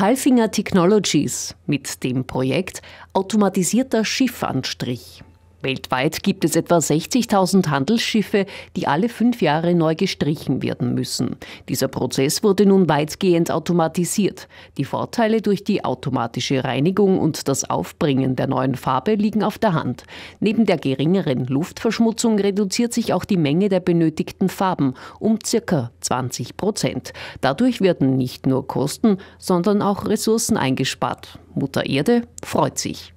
Palfinger Technologies mit dem Projekt Automatisierter Schiffanstrich. Weltweit gibt es etwa 60.000 Handelsschiffe, die alle fünf Jahre neu gestrichen werden müssen. Dieser Prozess wurde nun weitgehend automatisiert. Die Vorteile durch die automatische Reinigung und das Aufbringen der neuen Farbe liegen auf der Hand. Neben der geringeren Luftverschmutzung reduziert sich auch die Menge der benötigten Farben um circa 20 Prozent. Dadurch werden nicht nur Kosten, sondern auch Ressourcen eingespart. Mutter Erde freut sich.